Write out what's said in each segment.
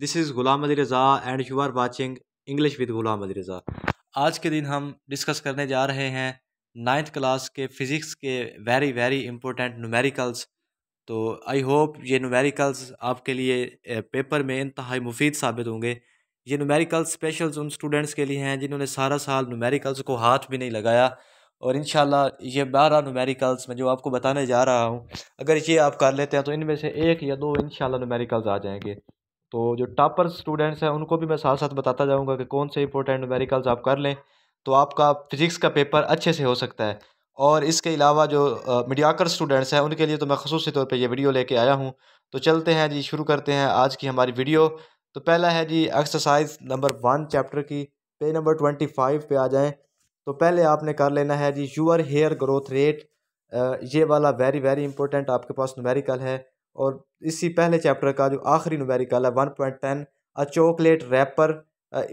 this is Ghulam Ali Raza and you are watching English with Ghulam Ali Raza आज के दिन हम डिस्कस करने जा रहे हैं नाइन्थ क्लास के फ़िज़िक्स के वेरी वेरी इंपॉर्टेंट नुमेरिकल्स तो आई होप ये नुमेरिकल्स आपके लिए पेपर eh, में इंतहाई मुफीद साबित होंगे ये नुमेरिकल्स स्पेशल्स उन स्टूडेंट्स के लिए हैं जिन्होंने सारा साल नुमेरिकल्स को हाथ भी नहीं लगाया और इन ये बारह नुमेरिकल्स में जो आपको बताने जा रहा हूँ अगर ये आप कर लेते हैं तो इनमें से एक या दो इन नुमेरिकल्स आ जाएंगे तो जो टॉपर स्टूडेंट्स हैं उनको भी मैं साथ साथ बताता जाऊँगा कि कौन से इंपॉर्टेंट न्यूमेरिकल्स आप कर लें तो आपका फिज़िक्स का पेपर अच्छे से हो सकता है और इसके अलावा जो मीडियाकर स्टूडेंट्स हैं उनके लिए तो मैं खसूस तौर पर यह वीडियो लेके आया हूँ तो चलते हैं जी शुरू करते हैं आज की हमारी वीडियो तो पहला है जी एक्सरसाइज नंबर वन चैप्टर की पेज नंबर ट्वेंटी फाइव पर आ जाएँ तो पहले आपने कर लेना है जी यूअर हेयर ग्रोथ रेट ये वाला वेरी वेरी इंपॉर्टेंट आपके पास नुमेरिकल है और इसी पहले चैप्टर का जो आखिरी नुमेरिकल है one point ten a chocolate wrapper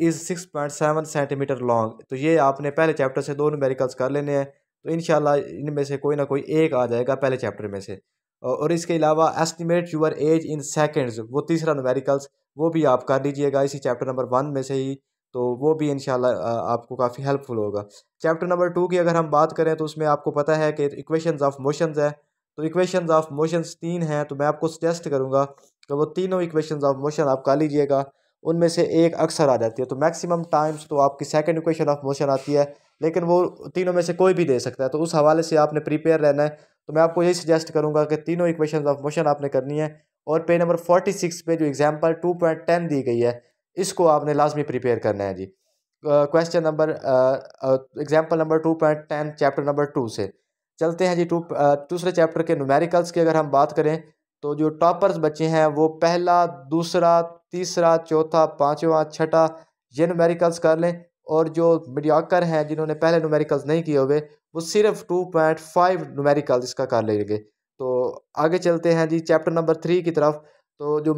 is six point seven centimetre long तो ये आपने पहले चैप्टर से दो नुमेरिकल्स कर लेने हैं तो इन इनमें से कोई ना कोई एक आ जाएगा पहले चैप्टर में से और इसके अलावा estimate your age in seconds वो तीसरा नुमेरिकल्स वो भी आप कर लीजिएगा इसी चैप्टर नंबर वन में से ही तो वो भी इन uh, आपको काफ़ी हेल्पफुल होगा चैप्टर नंबर टू की अगर हम बात करें तो उसमें आपको पता है कि इक्वेशंस ऑफ मोशंस है तो इक्वेशन ऑफ मोशन तीन हैं तो मैं आपको सजेस्ट करूँगा कि वो तीनों इक्वेशन ऑफ मोशन आप का लीजिएगा उनमें से एक अक्सर आ जाती है तो मैक्सिमम टाइम्स तो आपकी सेकंड इक्वेशन ऑफ मोशन आती है लेकिन वो तीनों में से कोई भी दे सकता है तो उस हवाले से आपने प्रिपेयर रहना है तो मैं आपको यही सजेस्ट करूँगा कि तीनों इक्वेशन ऑफ मोशन आपने करनी है और पेज नंबर फोर्टी सिक्स पे जो एग्जाम्पल टू पॉइंट टेन दी गई है इसको आपने लाजमी प्रिपेयर करना है जी question number example number two point ten chapter number two से चलते हैं जी टू दूसरे चैप्टर के नुमेरिकल्स की अगर हम बात करें तो जो टॉपर्स बच्चे हैं वो पहला दूसरा तीसरा चौथा पाँचवा छठा ये नुमेरिकल्स कर लें और जो मीडियाकर हैं जिन्होंने पहले नुमेरिकल्स नहीं किए हुए वो सिर्फ टू पॉइंट फाइव नुमेरिकल्स इसका कर लेंगे तो आगे चलते हैं जी चैप्टर नंबर थ्री की तरफ तो जो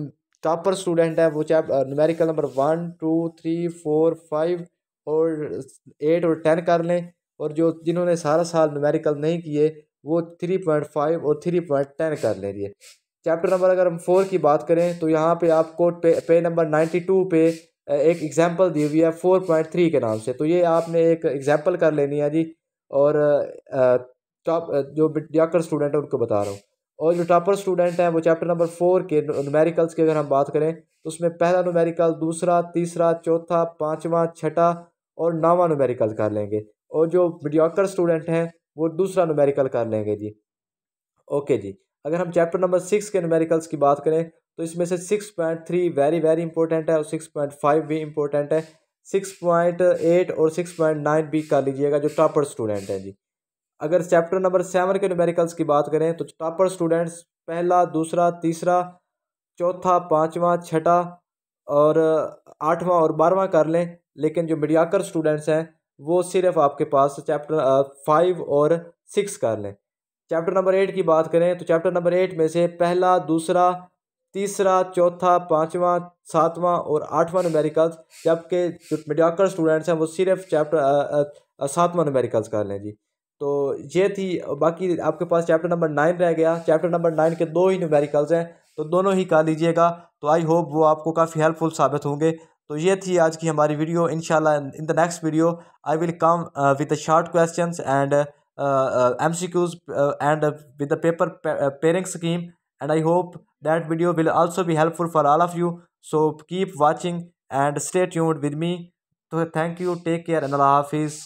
टॉपर स्टूडेंट है वो chapter numerical number one two three four five और एट और टेन कर लें और जो जिन्होंने सारा साल नुमेरिकल नहीं किए वो थ्री पॉइंट फाइव और थ्री पॉइंट टेन कर ले रही है चैप्टर नंबर अगर हम फोर की बात करें तो यहाँ पे आपको पे, पे नंबर नाइन्टी टू पे एक एग्जाम्पल दी हुई है फोर पॉइंट थ्री के नाम से तो ये आपने एक एग्जांपल कर लेनी है जी और टॉप जो डॉक्टर स्टूडेंट है उनको बता रहा हूँ और जो टॉपर स्टूडेंट हैं वो चैप्टर नंबर फोर के नुमेरिकल्स की अगर हम बात करें तो उसमें पहला नुमेरिकल दूसरा तीसरा चौथा पाँचवा छठा और नौवा नुमेरिकल कर लेंगे और जो मीडियोकर स्टूडेंट हैं वो दूसरा नुमेरिकल कर लेंगे जी ओके जी अगर हम चैप्टर नंबर सिक्स के नुमेरिकल्स की बात करें तो इसमें से six point three very very important है और सिक्स पॉइंट फाइव भी इंपॉर्टेंट है सिक्स पॉइंट एट और सिक्स पॉइंट नाइन भी कर लीजिएगा जो टॉपर स्टूडेंट हैं जी अगर चैप्टर नंबर सेवन के नुमेरिकल्स की बात करें तो टॉपर स्टूडेंट्स पहला दूसरा तीसरा चौथा पाँचवा छठा और आठवां और बारहवां कर लें लेकिन जो मीडियाकर स्टूडेंट्स हैं वो सिर्फ आपके पास चैप्टर फाइव और सिक्स कर लें चैप्टर नंबर एट की बात करें तो चैप्टर नंबर एट में से पहला दूसरा तीसरा चौथा पाँचवा सातवां और आठवां नुमेरिकल्स जबकि जो मेडियाकर स्टूडेंट्स हैं वो सिर्फ चैप्टर सातवां नुमेरिकल्स कर लें जी तो ये थी बाकी आपके पास चैप्टर नंबर नाइन रह गया चैप्टर नंबर नाइन के दो ही नुमेरिकल्स हैं तो दोनों ही कर लीजिएगा तो आई होप वो आपको काफ़ी हेल्पफुल साबित होंगे तो ये थी आज की हमारी video in in the next video I will come with the short question and M C Qs and with the paper pairing scheme and I hope that video will also भी helpful for all of you so keep watching and stay यूड with me तो thank you take care and हाफिज़